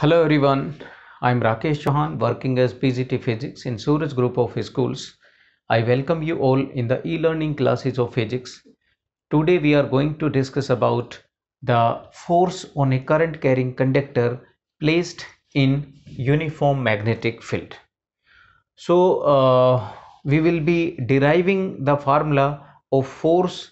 Hello everyone, I am Rakesh Chauhan working as PGT Physics in Suraj Group of Schools. I welcome you all in the e-learning classes of physics. Today we are going to discuss about the force on a current carrying conductor placed in uniform magnetic field. So uh, we will be deriving the formula of force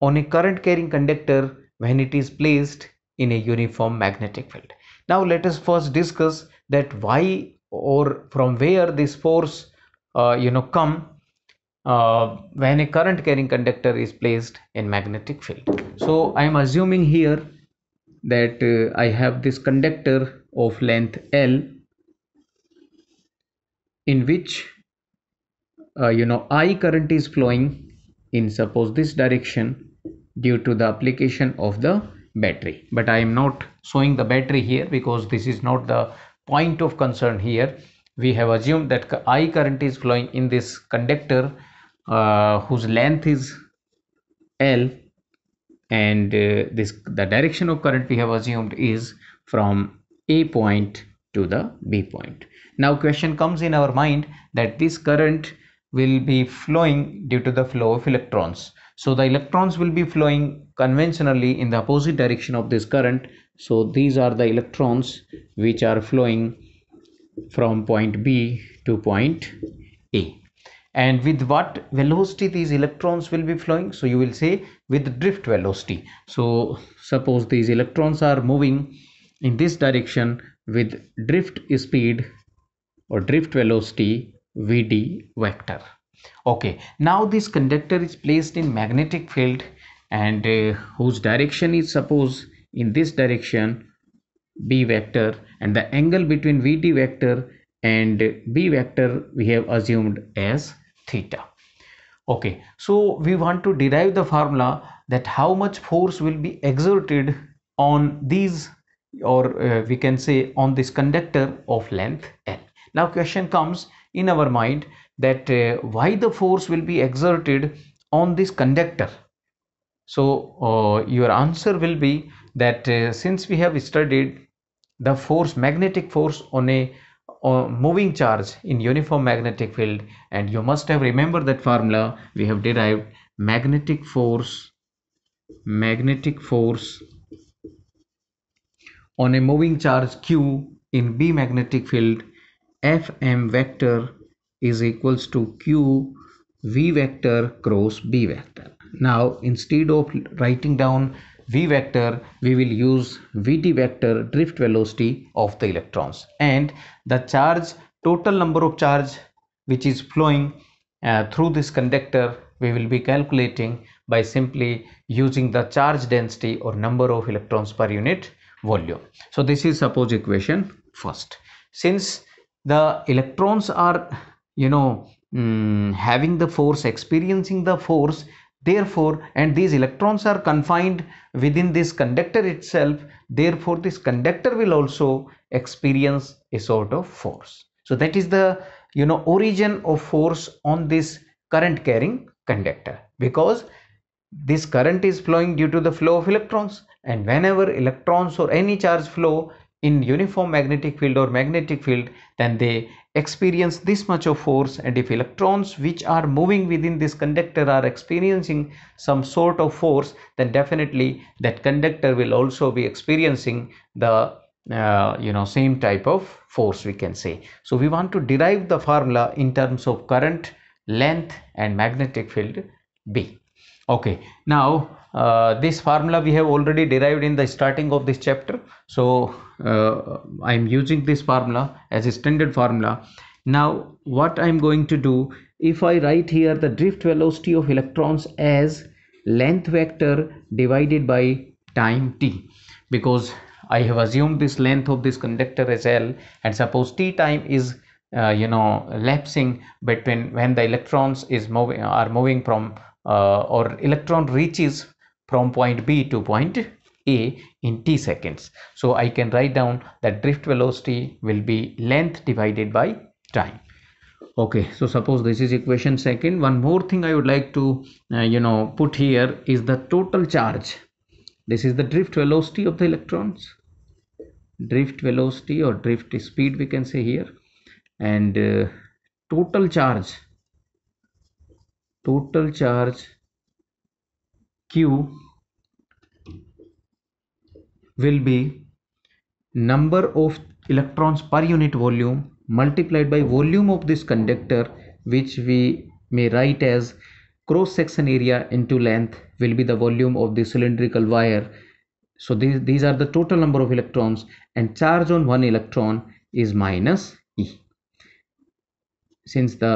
on a current carrying conductor when it is placed in a uniform magnetic field. Now let us first discuss that why or from where this force uh, you know come uh, when a current carrying conductor is placed in magnetic field. So I am assuming here that uh, I have this conductor of length L in which uh, you know I current is flowing in suppose this direction due to the application of the battery but i am not showing the battery here because this is not the point of concern here we have assumed that i current is flowing in this conductor uh, whose length is l and uh, this the direction of current we have assumed is from a point to the b point now question comes in our mind that this current will be flowing due to the flow of electrons so the electrons will be flowing conventionally in the opposite direction of this current. So these are the electrons which are flowing from point B to point A. And with what velocity these electrons will be flowing? So you will say with drift velocity. So suppose these electrons are moving in this direction with drift speed or drift velocity Vd vector okay now this conductor is placed in magnetic field and uh, whose direction is suppose in this direction b vector and the angle between vt vector and b vector we have assumed as theta okay so we want to derive the formula that how much force will be exerted on these or uh, we can say on this conductor of length l now question comes in our mind that uh, why the force will be exerted on this conductor so uh, your answer will be that uh, since we have studied the force magnetic force on a moving charge in uniform magnetic field and you must have remembered that formula we have derived magnetic force magnetic force on a moving charge q in b magnetic field fm vector is equals to q v vector cross b vector. Now instead of writing down v vector we will use vt vector drift velocity of the electrons and the charge total number of charge which is flowing uh, through this conductor we will be calculating by simply using the charge density or number of electrons per unit volume. So this is suppose equation first. Since the electrons are you know um, having the force experiencing the force therefore and these electrons are confined within this conductor itself therefore this conductor will also experience a sort of force so that is the you know origin of force on this current carrying conductor because this current is flowing due to the flow of electrons and whenever electrons or any charge flow in uniform magnetic field or magnetic field then they experience this much of force and if electrons which are moving within this conductor are experiencing some sort of force then definitely that conductor will also be experiencing the uh, you know same type of force we can say so we want to derive the formula in terms of current length and magnetic field b okay now uh, this formula we have already derived in the starting of this chapter so uh, i am using this formula as a standard formula now what i am going to do if i write here the drift velocity of electrons as length vector divided by time t because i have assumed this length of this conductor as l and suppose t time is uh, you know lapsing between when the electrons is moving are moving from uh, or electron reaches from point B to point A in t seconds. So I can write down that drift velocity will be length divided by time. Okay, so suppose this is equation second. One more thing I would like to, uh, you know, put here is the total charge. This is the drift velocity of the electrons. Drift velocity or drift speed we can say here. And uh, total charge. Total charge q will be number of electrons per unit volume multiplied by volume of this conductor which we may write as cross section area into length will be the volume of the cylindrical wire so these, these are the total number of electrons and charge on one electron is minus e since the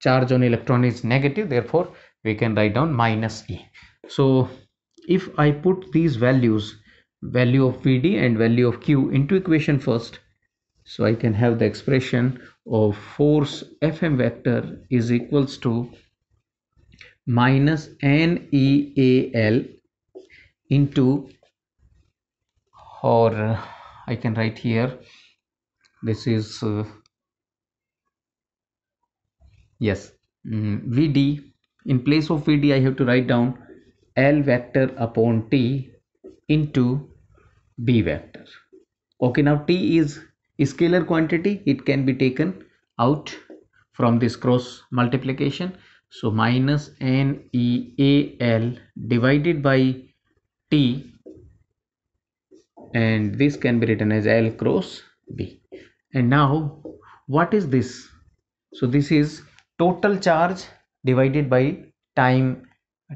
charge on electron is negative therefore we can write down minus e so if i put these values value of pd and value of q into equation first so i can have the expression of force fm vector is equals to minus neal into or uh, i can write here this is uh, yes mm, vd in place of vd i have to write down L vector upon T into B vector. Okay, now T is scalar quantity. It can be taken out from this cross multiplication. So minus N E A L divided by T and this can be written as L cross B. And now what is this? So this is total charge divided by time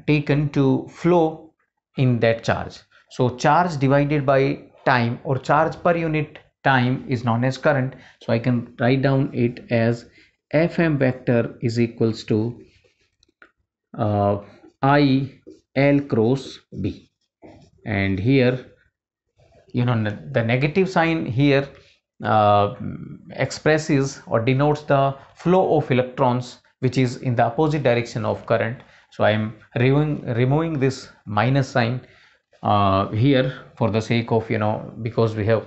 taken to flow in that charge so charge divided by time or charge per unit time is known as current so i can write down it as fm vector is equals to uh, i l cross b and here you know the negative sign here uh, expresses or denotes the flow of electrons which is in the opposite direction of current so i am removing removing this minus sign uh, here for the sake of you know because we have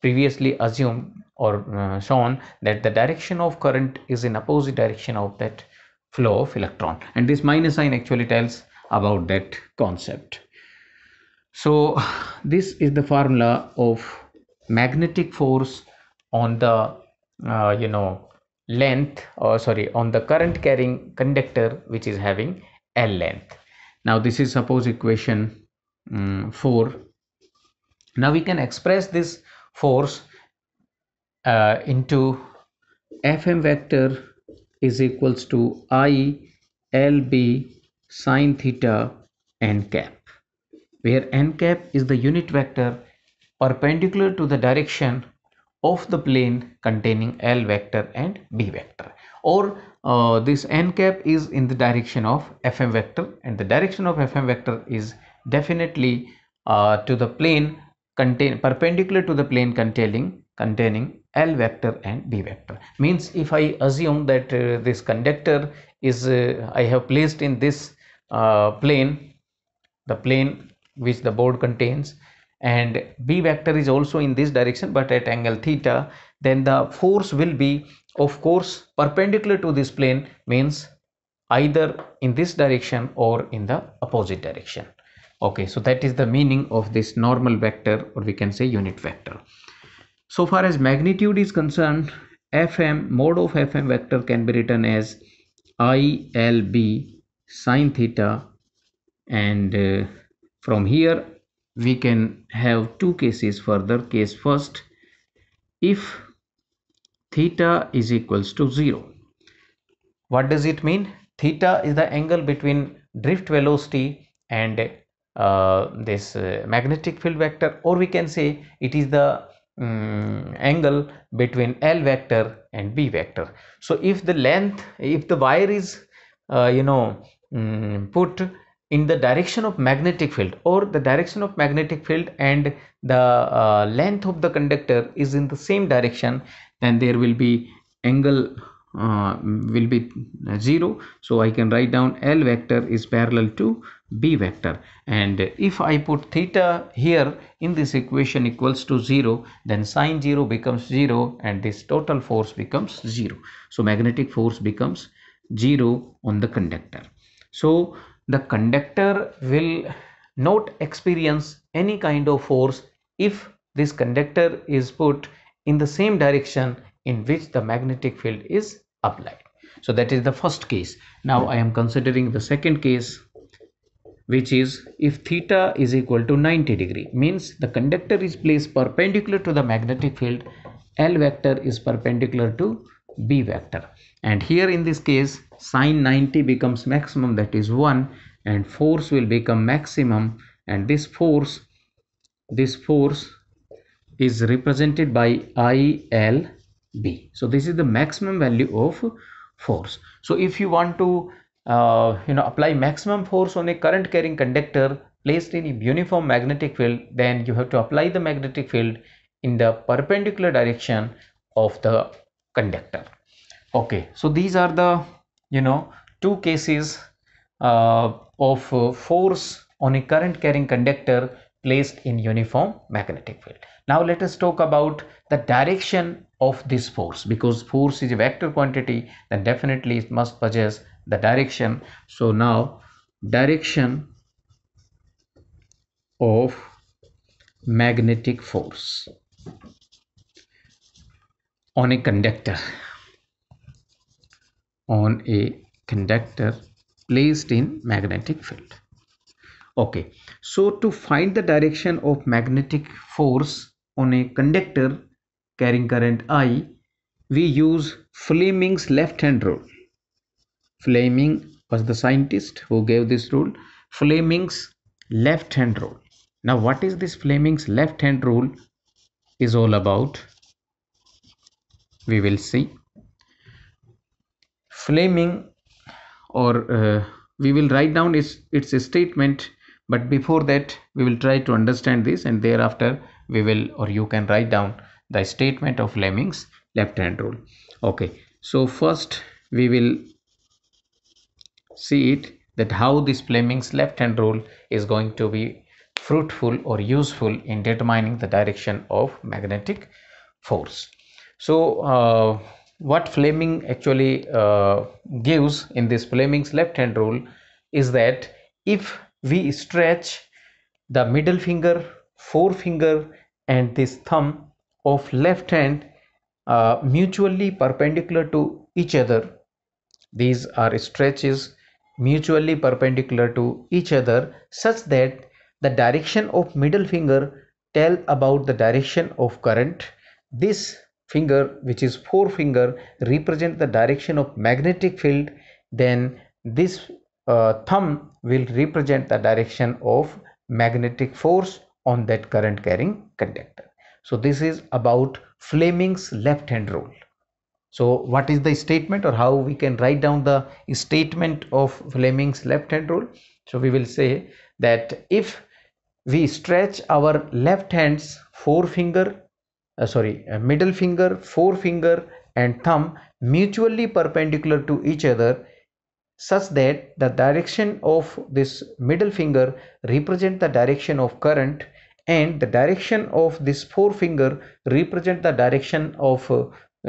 previously assumed or uh, shown that the direction of current is in opposite direction of that flow of electron and this minus sign actually tells about that concept so this is the formula of magnetic force on the uh, you know length or uh, sorry on the current carrying conductor which is having L length. Now this is suppose equation um, 4. Now we can express this force uh, into Fm vector is equals to I L B sine theta n cap where n cap is the unit vector perpendicular to the direction of the plane containing L vector and B vector or uh, this n cap is in the direction of fm vector and the direction of fm vector is definitely uh, to the plane contain perpendicular to the plane containing containing L vector and B vector means if I assume that uh, this conductor is uh, I have placed in this uh, plane the plane which the board contains and B vector is also in this direction but at angle theta then the force will be of course perpendicular to this plane means either in this direction or in the opposite direction okay so that is the meaning of this normal vector or we can say unit vector so far as magnitude is concerned fm mode of fm vector can be written as ilb sine theta and uh, from here we can have two cases further case first if theta is equals to 0. What does it mean? Theta is the angle between drift velocity and uh, this uh, magnetic field vector or we can say it is the um, angle between L vector and B vector. So if the length, if the wire is uh, you know um, put in the direction of magnetic field or the direction of magnetic field and the uh, length of the conductor is in the same direction then there will be angle uh, will be uh, 0 so I can write down L vector is parallel to B vector and if I put theta here in this equation equals to 0 then sine 0 becomes 0 and this total force becomes 0 so magnetic force becomes 0 on the conductor so the conductor will not experience any kind of force if this conductor is put in the same direction in which the magnetic field is applied. So that is the first case. Now I am considering the second case which is if theta is equal to 90 degree means the conductor is placed perpendicular to the magnetic field L vector is perpendicular to b vector and here in this case sine 90 becomes maximum that is 1 and force will become maximum and this force this force is represented by ILB so this is the maximum value of force so if you want to uh, you know apply maximum force on a current carrying conductor placed in a uniform magnetic field then you have to apply the magnetic field in the perpendicular direction of the conductor okay so these are the you know two cases uh, of uh, force on a current carrying conductor placed in uniform magnetic field now let us talk about the direction of this force because force is a vector quantity then definitely it must possess the direction so now direction of magnetic force on a conductor on a conductor placed in magnetic field okay so to find the direction of magnetic force on a conductor carrying current i we use fleming's left hand rule fleming was the scientist who gave this rule fleming's left hand rule now what is this fleming's left hand rule is all about we will see flaming or uh, we will write down its its statement but before that we will try to understand this and thereafter we will or you can write down the statement of Fleming's left hand rule okay so first we will see it that how this Fleming's left hand rule is going to be fruitful or useful in determining the direction of magnetic force so uh, what Fleming actually uh, gives in this Fleming's left hand rule is that if we stretch the middle finger, forefinger and this thumb of left hand uh, mutually perpendicular to each other, these are stretches mutually perpendicular to each other such that the direction of middle finger tell about the direction of current. This finger which is forefinger represent the direction of magnetic field then this uh, thumb will represent the direction of magnetic force on that current carrying conductor. So this is about Fleming's left hand rule. So what is the statement or how we can write down the statement of Fleming's left hand rule? So we will say that if we stretch our left hand's forefinger uh, sorry uh, middle finger forefinger and thumb mutually perpendicular to each other such that the direction of this middle finger represent the direction of current and the direction of this forefinger represent the direction of uh,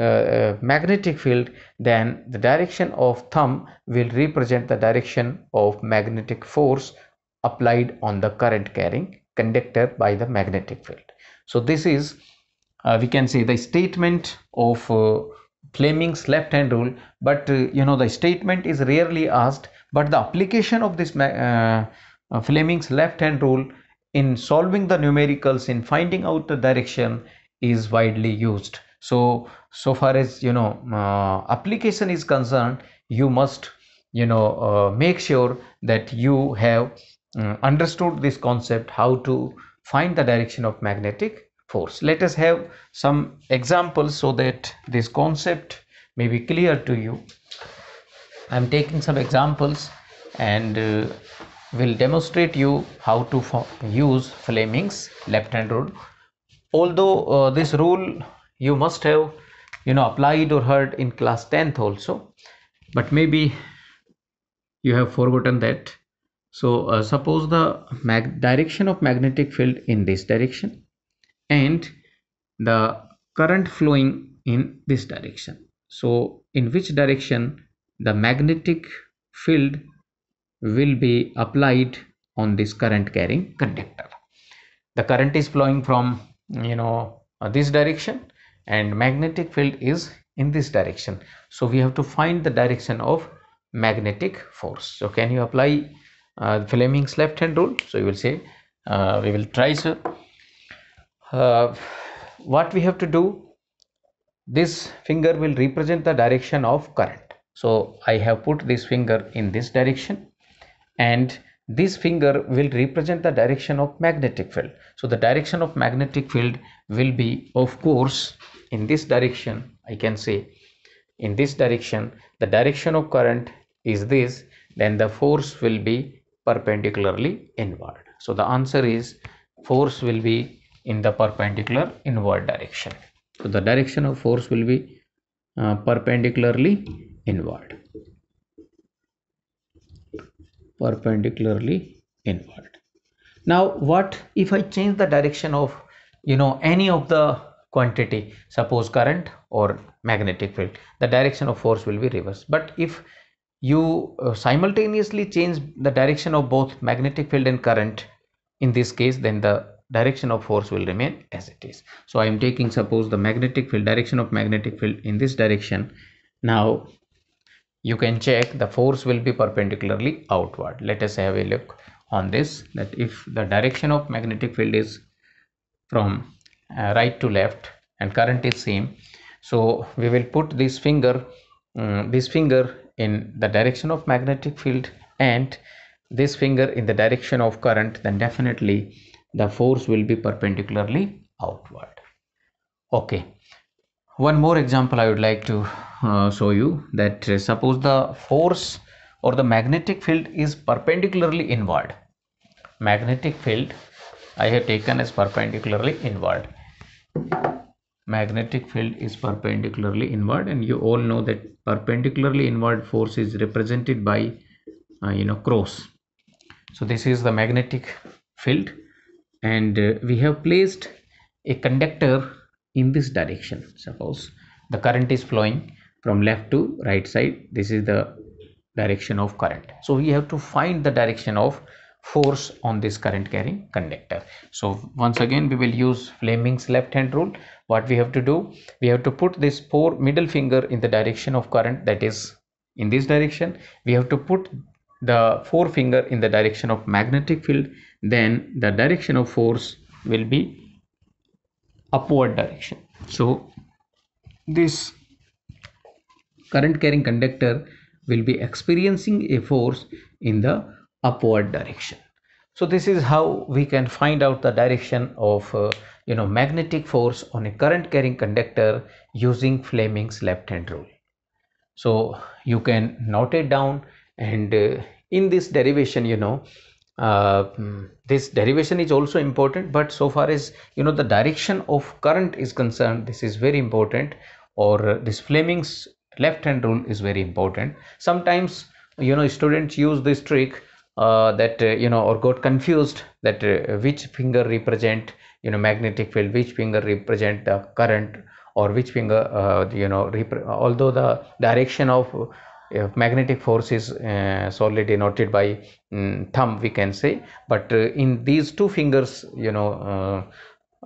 uh, magnetic field then the direction of thumb will represent the direction of magnetic force applied on the current carrying conductor by the magnetic field so this is uh, we can say the statement of uh, Fleming's left hand rule but uh, you know the statement is rarely asked but the application of this Fleming's left hand rule in solving the numericals in finding out the direction is widely used so so far as you know uh, application is concerned you must you know uh, make sure that you have uh, understood this concept how to find the direction of magnetic force. Let us have some examples so that this concept may be clear to you. I'm taking some examples and uh, will demonstrate you how to use Fleming's left hand rule. Although uh, this rule you must have you know applied or heard in class 10th also but maybe you have forgotten that so uh, suppose the direction of magnetic field in this direction and the current flowing in this direction so in which direction the magnetic field will be applied on this current carrying conductor the current is flowing from you know uh, this direction and magnetic field is in this direction so we have to find the direction of magnetic force so can you apply uh, fleming's left hand rule so you will say uh, we will try sir uh, what we have to do this finger will represent the direction of current so i have put this finger in this direction and this finger will represent the direction of magnetic field so the direction of magnetic field will be of course in this direction i can say in this direction the direction of current is this then the force will be perpendicularly inward so the answer is force will be in the perpendicular inward direction so the direction of force will be uh, perpendicularly inward perpendicularly inward now what if i change the direction of you know any of the quantity suppose current or magnetic field the direction of force will be reversed but if you uh, simultaneously change the direction of both magnetic field and current in this case then the direction of force will remain as it is so i am taking suppose the magnetic field direction of magnetic field in this direction now you can check the force will be perpendicularly outward let us have a look on this that if the direction of magnetic field is from uh, right to left and current is same so we will put this finger um, this finger in the direction of magnetic field and this finger in the direction of current then definitely the force will be perpendicularly outward okay one more example i would like to uh, show you that uh, suppose the force or the magnetic field is perpendicularly inward magnetic field i have taken as perpendicularly inward magnetic field is perpendicularly inward and you all know that perpendicularly inward force is represented by uh, you know cross so this is the magnetic field and uh, we have placed a conductor in this direction suppose the current is flowing from left to right side this is the direction of current so we have to find the direction of force on this current carrying conductor so once again we will use fleming's left hand rule what we have to do we have to put this four middle finger in the direction of current that is in this direction we have to put the forefinger in the direction of magnetic field then the direction of force will be upward direction so this current carrying conductor will be experiencing a force in the upward direction so this is how we can find out the direction of uh, you know magnetic force on a current carrying conductor using fleming's left hand rule so you can note it down and uh, in this derivation you know uh, hmm, this derivation is also important but so far as you know the direction of current is concerned this is very important or uh, this Fleming's left hand rule is very important sometimes you know students use this trick uh, that uh, you know or got confused that uh, which finger represent you know magnetic field which finger represent the current or which finger you know although the direction of if magnetic force is uh, solely denoted by um, thumb we can say but uh, in these two fingers you know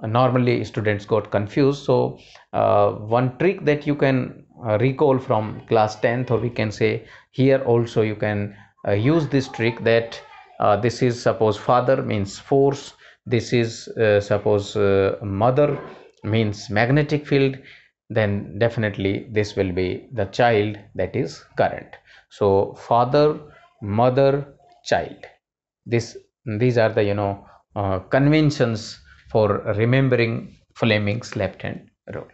uh, normally students got confused so uh, one trick that you can uh, recall from class 10th or we can say here also you can uh, use this trick that this is suppose father means force this is suppose mother means magnetic field then definitely this will be the child that is current so father mother child this these are the you know uh, conventions for remembering fleming's left hand rule